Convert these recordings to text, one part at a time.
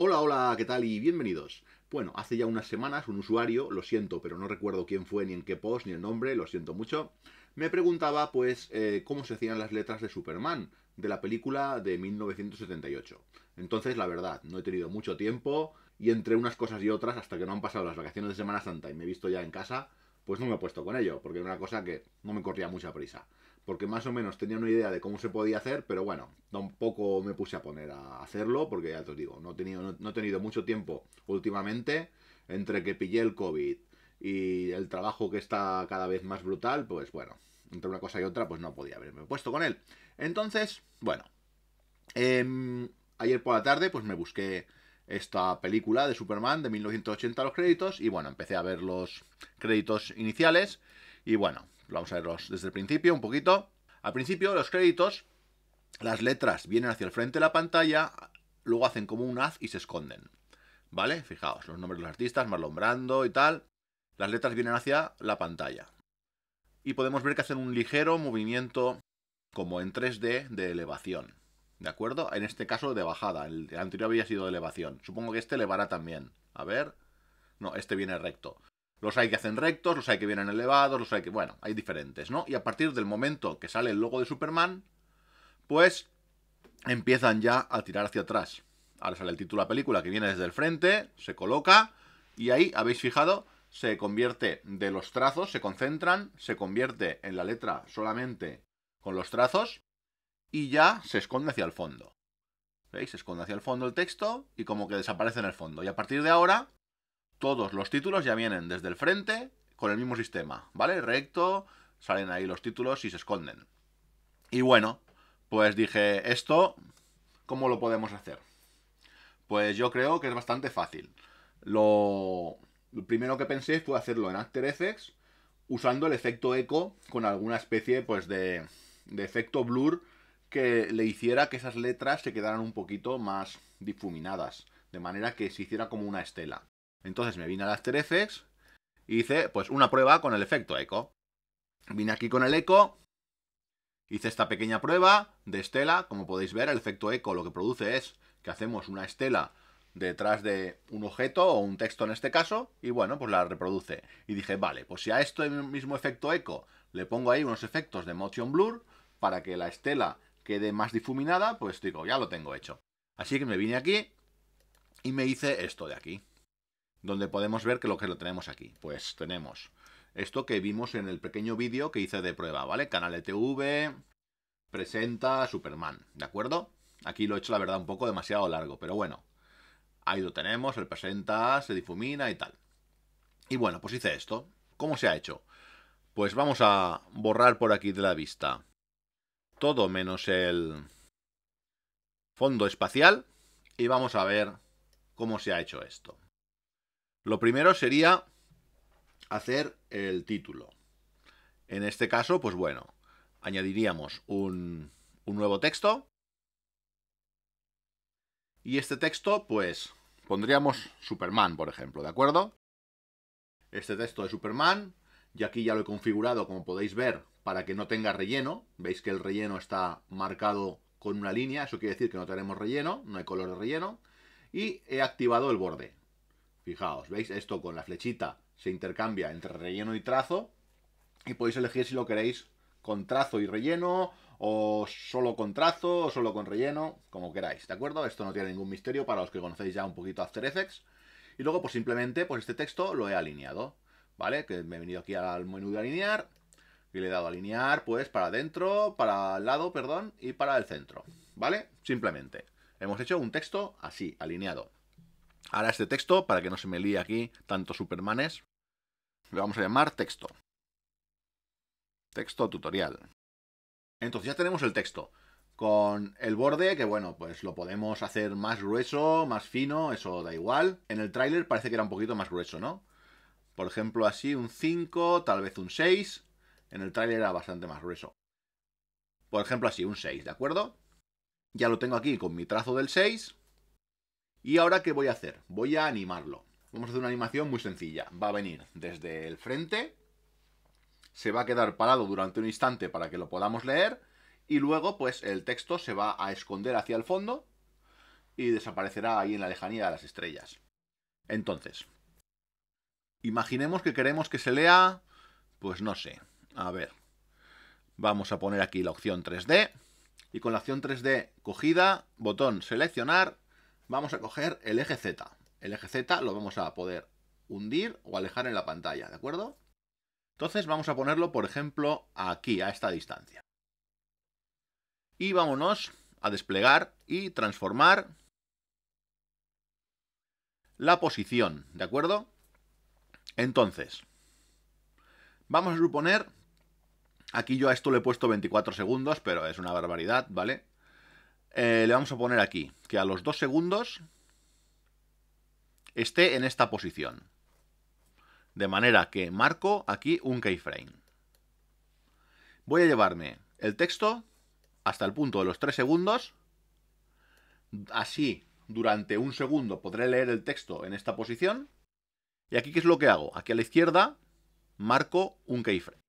Hola, hola, ¿qué tal y bienvenidos? Bueno, hace ya unas semanas un usuario, lo siento, pero no recuerdo quién fue, ni en qué post, ni el nombre, lo siento mucho, me preguntaba pues eh, cómo se hacían las letras de Superman, de la película de 1978. Entonces, la verdad, no he tenido mucho tiempo y entre unas cosas y otras, hasta que no han pasado las vacaciones de Semana Santa y me he visto ya en casa, pues no me he puesto con ello, porque era una cosa que no me corría mucha prisa porque más o menos tenía una idea de cómo se podía hacer, pero bueno, tampoco me puse a poner a hacerlo, porque ya te digo, no he tenido, no, he tenido mucho tiempo últimamente, entre que pillé el COVID y el trabajo que está cada vez más brutal, pues bueno, entre una cosa y otra, pues no podía haberme puesto con él. Entonces, bueno, em, ayer por la tarde, pues me busqué esta película de Superman de 1980 los créditos, y bueno, empecé a ver los créditos iniciales, y bueno, Vamos a verlos desde el principio un poquito. Al principio, los créditos, las letras vienen hacia el frente de la pantalla, luego hacen como un haz y se esconden. ¿Vale? Fijaos, los nombres de los artistas, Marlon Brando y tal. Las letras vienen hacia la pantalla. Y podemos ver que hacen un ligero movimiento como en 3D de elevación. ¿De acuerdo? En este caso de bajada. El anterior había sido de elevación. Supongo que este elevará también. A ver. No, este viene recto. Los hay que hacen rectos, los hay que vienen elevados, los hay que... Bueno, hay diferentes, ¿no? Y a partir del momento que sale el logo de Superman, pues empiezan ya a tirar hacia atrás. Ahora sale el título de la película que viene desde el frente, se coloca y ahí, habéis fijado, se convierte de los trazos, se concentran, se convierte en la letra solamente con los trazos y ya se esconde hacia el fondo. ¿Veis? Se esconde hacia el fondo el texto y como que desaparece en el fondo. Y a partir de ahora todos los títulos ya vienen desde el frente con el mismo sistema, ¿vale? Recto, salen ahí los títulos y se esconden. Y bueno, pues dije, esto, ¿cómo lo podemos hacer? Pues yo creo que es bastante fácil. Lo, primero que pensé fue hacerlo en After Effects usando el efecto eco con alguna especie pues de efecto blur que le hiciera que esas letras se quedaran un poquito más difuminadas, de manera que se hiciera como una estela. Entonces me vine a las Effects y hice pues una prueba con el efecto eco. Vine aquí con el eco, hice esta pequeña prueba de estela. Como podéis ver, el efecto eco lo que produce es que hacemos una estela detrás de un objeto o un texto en este caso y bueno, pues la reproduce. Y dije, vale, pues si a este mismo efecto eco le pongo ahí unos efectos de motion blur para que la estela quede más difuminada, pues digo, ya lo tengo hecho. Así que me vine aquí y me hice esto de aquí donde podemos ver que lo que lo tenemos aquí. Pues tenemos esto que vimos en el pequeño vídeo que hice de prueba, ¿vale? Canal ETV presenta Superman, ¿de acuerdo? Aquí lo he hecho, la verdad, un poco demasiado largo, pero bueno. Ahí lo tenemos, el presenta, se difumina y tal. Y bueno, pues hice esto. ¿Cómo se ha hecho? Pues vamos a borrar por aquí de la vista todo menos el fondo espacial y vamos a ver cómo se ha hecho esto. Lo primero sería hacer el título. En este caso, pues bueno, añadiríamos un, nuevo texto. Y este texto, pues, pondríamos Superman, por ejemplo, ¿de acuerdo? Este texto de Superman, y aquí ya lo he configurado, como podéis ver, para que no tenga relleno. Veis que el relleno está marcado con una línea, eso quiere decir que no tenemos relleno, no hay color de relleno. Y he activado el borde. Fijaos, ¿veis? Esto con la flechita se intercambia entre relleno y trazo. Y podéis elegir si lo queréis con trazo y relleno, o solo con trazo, o solo con relleno, como queráis, ¿de acuerdo? Esto no tiene ningún misterio para los que conocéis ya un poquito After Effects. Y luego, pues simplemente, pues este texto lo he alineado, ¿vale? Que me he venido aquí al menú de alinear, y le he dado alinear, pues, para adentro, para el lado, perdón, y para el centro, ¿vale? Simplemente. Hemos hecho un texto así, alineado. Ahora este texto, para que no se me líe aquí tantos supermanes, lo vamos a llamar texto. Texto tutorial. Entonces ya tenemos el texto. Con el borde, que bueno, pues lo podemos hacer más grueso, más fino, eso da igual. En el tráiler parece que era un poquito más grueso, ¿no? Por ejemplo, así un 5, tal vez un 6. En el tráiler era bastante más grueso. Por ejemplo, así un 6, ¿de acuerdo? Ya lo tengo aquí con mi trazo del 6. ¿Y ahora qué voy a hacer? Voy a animarlo. Vamos a hacer una animación muy sencilla. Va a venir desde el frente, se va a quedar parado durante un instante para que lo podamos leer, y luego pues el texto se va a esconder hacia el fondo y desaparecerá ahí en la lejanía de las estrellas. Entonces, imaginemos que queremos que se lea, pues no sé, a ver, vamos a poner aquí la opción 3D y con la opción 3D cogida, botón seleccionar, vamos a coger el eje Z. El eje Z lo vamos a poder hundir o alejar en la pantalla, ¿de acuerdo? Entonces vamos a ponerlo, por ejemplo, aquí, a esta distancia. Y vámonos a desplegar y transformar la posición, ¿de acuerdo? Entonces, vamos a suponer, aquí yo a esto le he puesto 24 segundos, pero es una barbaridad, ¿vale? Eh, le vamos a poner aquí que a los dos segundos esté en esta posición. De manera que marco aquí un keyframe. Voy a llevarme el texto hasta el punto de los 3 segundos. Así, durante un segundo podré leer el texto en esta posición. Y aquí, ¿qué es lo que hago? Aquí a la izquierda marco un keyframe.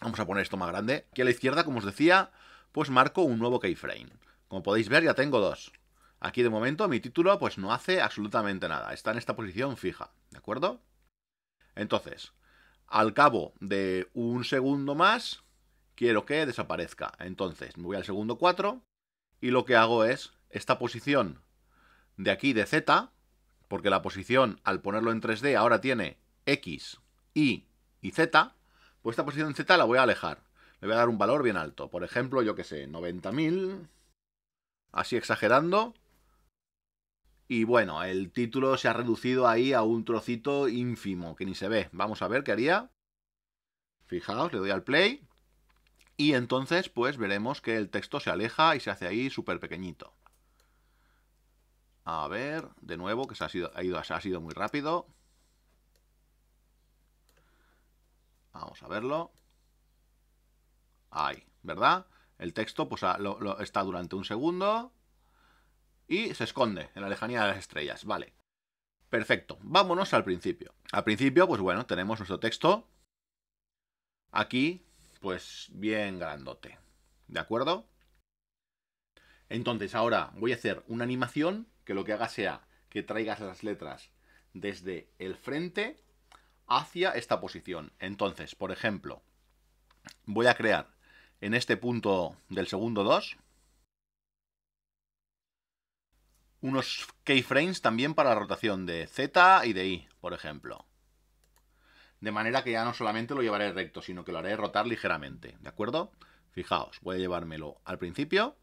Vamos a poner esto más grande. Aquí a la izquierda, como os decía, pues marco un nuevo keyframe. Como podéis ver, ya tengo dos. Aquí de momento mi título pues no hace absolutamente nada, está en esta posición fija, ¿de acuerdo? Entonces, al cabo de un segundo más, quiero que desaparezca. Entonces, me voy al segundo 4 y lo que hago es esta posición de aquí de Z, porque la posición al ponerlo en 3D ahora tiene X, Y y Z, pues esta posición Z la voy a alejar. Le voy a dar un valor bien alto, por ejemplo, yo que sé, 90.000 así exagerando. Y bueno, el título se ha reducido ahí a un trocito ínfimo, que ni se ve. Vamos a ver qué haría. Fijaos, le doy al play. Y entonces, pues veremos que el texto se aleja y se hace ahí súper pequeñito. A ver, de nuevo, que se ha, ha, ido, ha sido muy rápido. Vamos a verlo. Ahí, ¿verdad? El texto pues, ah, está durante un segundo y se esconde en la lejanía de las estrellas. Vale. Perfecto. Vámonos al principio. Al principio, pues bueno, tenemos nuestro texto aquí, pues bien grandote. ¿De acuerdo? Entonces, ahora voy a hacer una animación que lo que haga sea que traigas las letras desde el frente hacia esta posición. Entonces, por ejemplo, voy a crear en este punto del segundo 2. Unos keyframes también para la rotación de Z y de i por ejemplo. De manera que ya no solamente lo llevaré recto, sino que lo haré rotar ligeramente, ¿de acuerdo? Fijaos, voy a llevármelo al principio.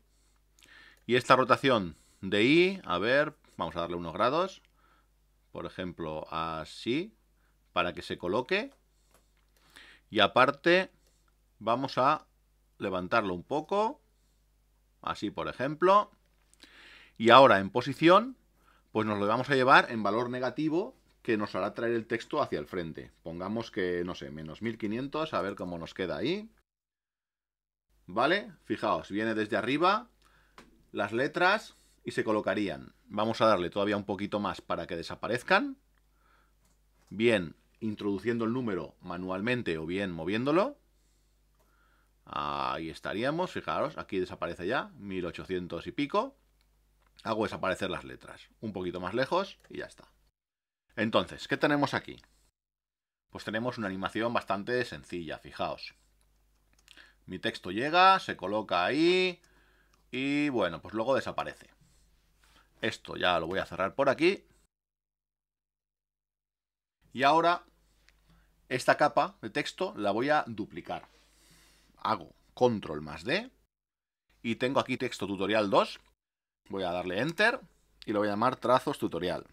Y esta rotación de i a ver, vamos a darle unos grados. Por ejemplo, así, para que se coloque. Y aparte, vamos a levantarlo un poco, así por ejemplo. Y ahora en posición, pues nos lo vamos a llevar en valor negativo que nos hará traer el texto hacia el frente. Pongamos que, no sé, menos 1500, a ver cómo nos queda ahí. ¿Vale? Fijaos, viene desde arriba las letras y se colocarían. Vamos a darle todavía un poquito más para que desaparezcan. Bien, introduciendo el número manualmente o bien moviéndolo. Ahí estaríamos, fijaros, aquí desaparece ya, 1800 y pico. Hago desaparecer las letras, un poquito más lejos y ya está. Entonces, ¿qué tenemos aquí? Pues tenemos una animación bastante sencilla, fijaos. Mi texto llega, se coloca ahí y bueno, pues luego desaparece. Esto ya lo voy a cerrar por aquí. Y ahora, esta capa de texto la voy a duplicar hago control más D y tengo aquí texto tutorial 2. Voy a darle enter y lo voy a llamar trazos tutorial.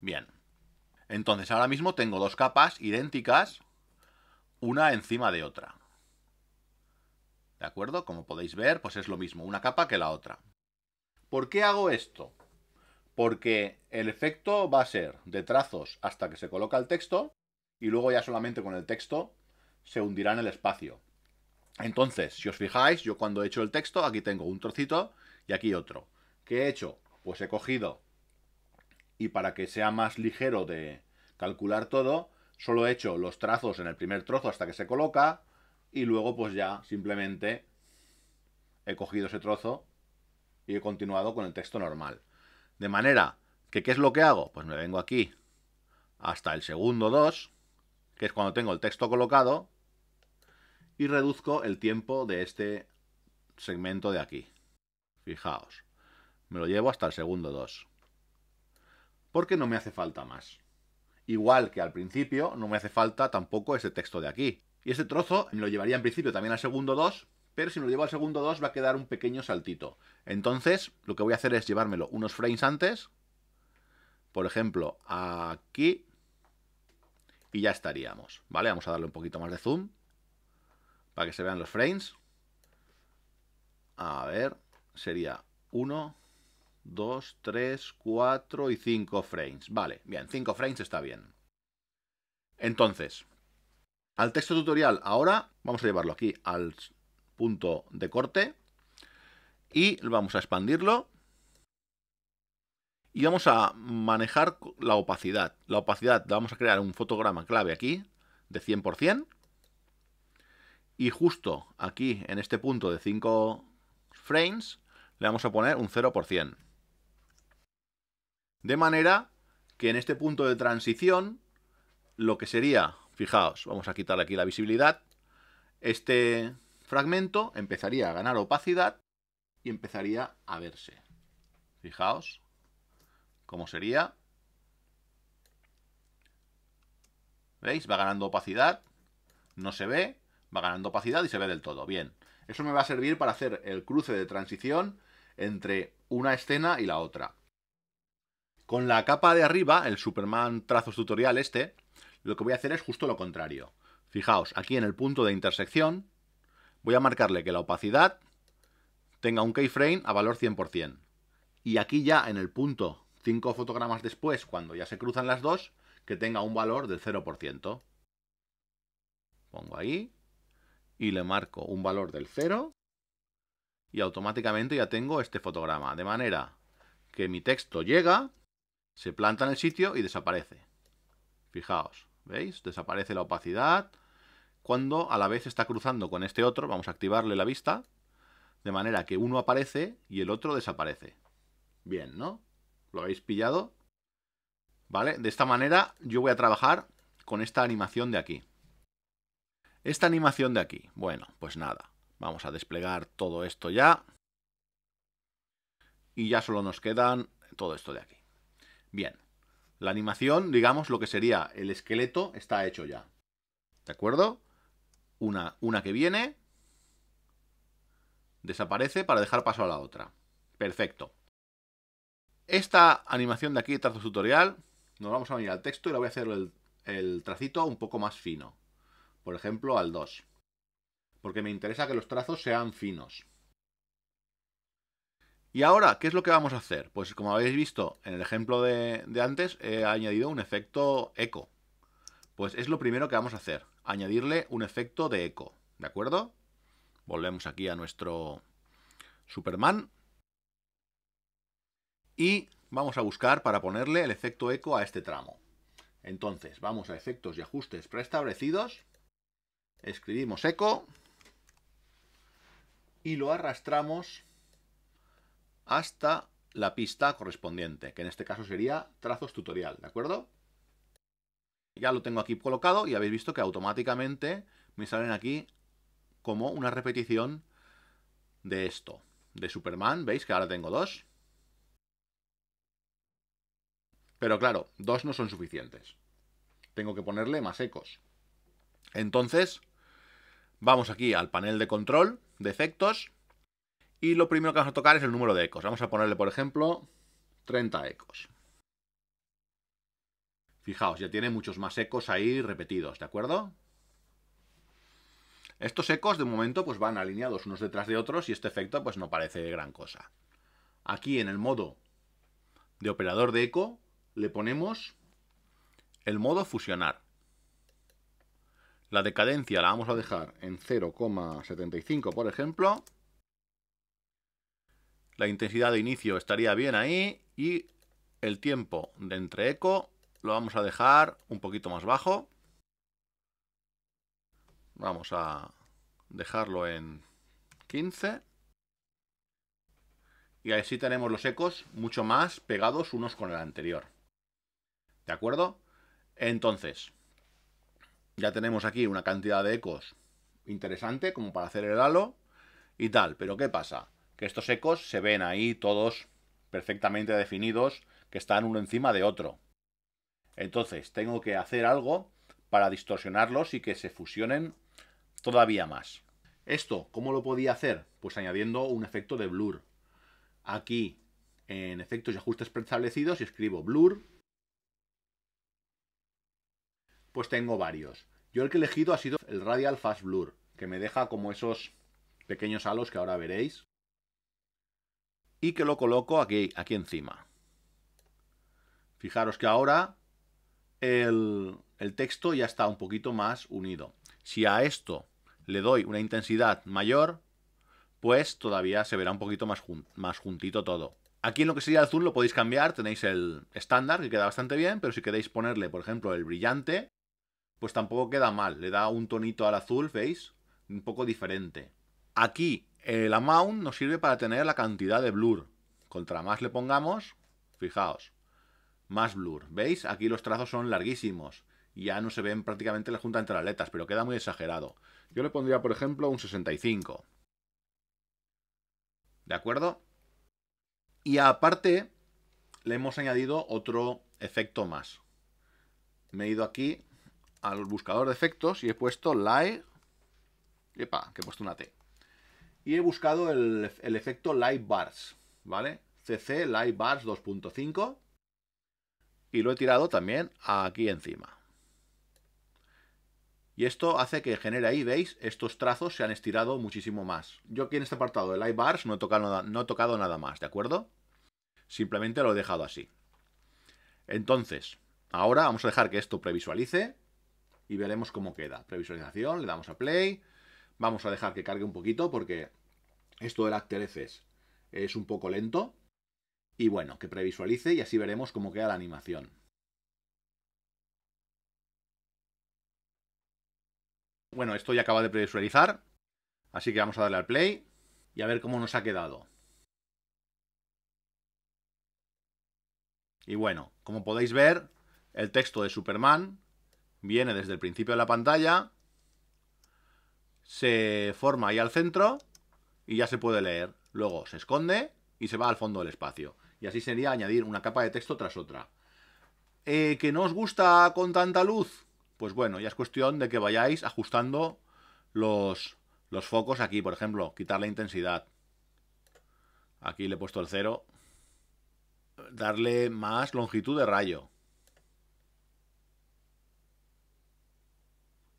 Bien. Entonces ahora mismo tengo dos capas idénticas, una encima de otra. ¿De acuerdo? Como podéis ver, pues es lo mismo, una capa que la otra. ¿Por qué hago esto? Porque el efecto va a ser de trazos hasta que se coloca el texto y luego ya solamente con el texto se hundirá en el espacio. Entonces, si os fijáis, yo cuando he hecho el texto, aquí tengo un trocito y aquí otro. ¿Qué he hecho? Pues he cogido, y para que sea más ligero de calcular todo, solo he hecho los trazos en el primer trozo hasta que se coloca, y luego pues ya simplemente he cogido ese trozo y he continuado con el texto normal. De manera que, ¿qué es lo que hago? Pues me vengo aquí hasta el segundo 2, que es cuando tengo el texto colocado, y reduzco el tiempo de este segmento de aquí. Fijaos, me lo llevo hasta el segundo 2. Porque no me hace falta más. Igual que al principio, no me hace falta tampoco ese texto de aquí. Y ese trozo me lo llevaría en principio también al segundo 2, pero si me lo llevo al segundo 2 va a quedar un pequeño saltito. Entonces, lo que voy a hacer es llevármelo unos frames antes, por ejemplo, aquí, y ya estaríamos, ¿vale? Vamos a darle un poquito más de zoom para que se vean los frames. A ver, sería 1, 2, 3, 4 y 5 frames. Vale, bien, 5 frames está bien. Entonces, al texto tutorial ahora vamos a llevarlo aquí al punto de corte y vamos a expandirlo y vamos a manejar la opacidad. La opacidad, vamos a crear un fotograma clave aquí de 100%. Y justo aquí, en este punto de 5 frames, le vamos a poner un 0%. De manera que en este punto de transición, lo que sería, fijaos, vamos a quitar aquí la visibilidad, este fragmento empezaría a ganar opacidad y empezaría a verse. Fijaos cómo sería. ¿Veis? Va ganando opacidad, no se ve, va ganando opacidad y se ve del todo. Bien, eso me va a servir para hacer el cruce de transición entre una escena y la otra. Con la capa de arriba, el Superman trazos tutorial este, lo que voy a hacer es justo lo contrario. Fijaos, aquí en el punto de intersección, voy a marcarle que la opacidad tenga un keyframe a valor 100%. Y aquí ya en el punto 5 fotogramas después, cuando ya se cruzan las dos, que tenga un valor del 0%. Pongo ahí, y le marco un valor del 0 y automáticamente ya tengo este fotograma. De manera que mi texto llega, se planta en el sitio y desaparece. Fijaos, ¿veis? Desaparece la opacidad. Cuando a la vez está cruzando con este otro, vamos a activarle la vista, de manera que uno aparece y el otro desaparece. Bien, ¿no? ¿Lo habéis pillado? ¿Vale? De esta manera yo voy a trabajar con esta animación de aquí. Esta animación de aquí, bueno, pues nada, vamos a desplegar todo esto ya. Y ya solo nos quedan todo esto de aquí. Bien, la animación, digamos, lo que sería el esqueleto está hecho ya. ¿De acuerdo? Una, una que viene, desaparece para dejar paso a la otra. Perfecto. Esta animación de aquí, trazo tutorial, nos vamos a venir al texto y le voy a hacer el, el tracito un poco más fino por ejemplo al 2, porque me interesa que los trazos sean finos. Y ahora, ¿qué es lo que vamos a hacer? Pues como habéis visto en el ejemplo de, de antes, he añadido un efecto eco. Pues es lo primero que vamos a hacer, añadirle un efecto de eco, ¿de acuerdo? Volvemos aquí a nuestro Superman. Y vamos a buscar para ponerle el efecto eco a este tramo. Entonces, vamos a efectos y ajustes preestablecidos escribimos eco y lo arrastramos hasta la pista correspondiente, que en este caso sería trazos tutorial, ¿de acuerdo? Ya lo tengo aquí colocado y habéis visto que automáticamente me salen aquí como una repetición de esto, de Superman, ¿veis que ahora tengo dos? Pero claro, dos no son suficientes. Tengo que ponerle más ecos. Entonces, Vamos aquí al panel de control de efectos y lo primero que vamos a tocar es el número de ecos. Vamos a ponerle, por ejemplo, 30 ecos. Fijaos, ya tiene muchos más ecos ahí repetidos, ¿de acuerdo? Estos ecos de momento pues van alineados unos detrás de otros y este efecto pues no parece gran cosa. Aquí en el modo de operador de eco le ponemos el modo fusionar. La decadencia la vamos a dejar en 0,75, por ejemplo. La intensidad de inicio estaría bien ahí. Y el tiempo de entre eco lo vamos a dejar un poquito más bajo. Vamos a dejarlo en 15. Y así tenemos los ecos mucho más pegados unos con el anterior. ¿De acuerdo? Entonces, ya tenemos aquí una cantidad de ecos interesante como para hacer el halo y tal. Pero ¿qué pasa? Que estos ecos se ven ahí todos perfectamente definidos, que están uno encima de otro. Entonces, tengo que hacer algo para distorsionarlos y que se fusionen todavía más. Esto, ¿cómo lo podía hacer? Pues añadiendo un efecto de blur. Aquí, en efectos y ajustes preestablecidos, escribo blur pues tengo varios. Yo el que he elegido ha sido el Radial Fast Blur, que me deja como esos pequeños halos que ahora veréis. Y que lo coloco aquí, aquí encima. Fijaros que ahora el, el texto ya está un poquito más unido. Si a esto le doy una intensidad mayor, pues todavía se verá un poquito más, más juntito todo. Aquí en lo que sería el zoom lo podéis cambiar, tenéis el estándar que queda bastante bien, pero si queréis ponerle, por ejemplo, el brillante, pues tampoco queda mal. Le da un tonito al azul, ¿veis? Un poco diferente. Aquí el eh, amount nos sirve para tener la cantidad de blur. Contra más le pongamos, fijaos, más blur. ¿Veis? Aquí los trazos son larguísimos. Ya no se ven prácticamente la junta entre las letras, pero queda muy exagerado. Yo le pondría, por ejemplo, un 65. ¿De acuerdo? Y aparte, le hemos añadido otro efecto más. Me he ido aquí al buscador de efectos y he puesto Live. Epa, que he puesto una T. Y he buscado el, efecto Live Bars, ¿vale? CC Live Bars 2.5. Y lo he tirado también aquí encima. Y esto hace que genere ahí, veis, estos trazos se han estirado muchísimo más. Yo aquí en este apartado de Live Bars no nada, no he tocado nada más, ¿de acuerdo? Simplemente lo he dejado así. Entonces, ahora vamos a dejar que esto previsualice y veremos cómo queda. Previsualización, le damos a play. Vamos a dejar que cargue un poquito porque esto del After Effects es un poco lento. Y bueno, que previsualice y así veremos cómo queda la animación. Bueno, esto ya acaba de previsualizar, así que vamos a darle al play y a ver cómo nos ha quedado. Y bueno, como podéis ver, el texto de Superman viene desde el principio de la pantalla, se forma ahí al centro y ya se puede leer. Luego se esconde y se va al fondo del espacio. Y así sería añadir una capa de texto tras otra. Eh, ¿Que no os gusta con tanta luz? Pues bueno, ya es cuestión de que vayáis ajustando los, los focos aquí, por ejemplo, quitar la intensidad. Aquí le he puesto el cero. Darle más longitud de rayo.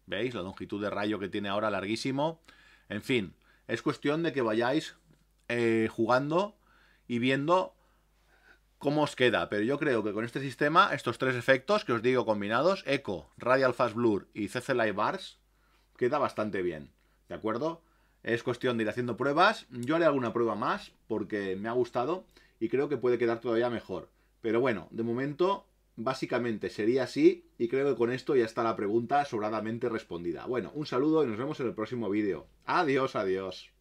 ¿Veis? La longitud de rayo que tiene ahora larguísimo. En fin, es cuestión de que vayáis eh, jugando y viendo cómo os queda. Pero yo creo que con este sistema, estos tres efectos que os digo combinados, Echo, Radial Fast Blur y CC Light Bars, queda bastante bien. ¿De acuerdo? Es cuestión de ir haciendo pruebas. Yo haré alguna prueba más porque me ha gustado y creo que puede quedar todavía mejor. Pero bueno, de momento Básicamente sería así y creo que con esto ya está la pregunta sobradamente respondida. Bueno, un saludo y nos vemos en el próximo vídeo. Adiós, adiós.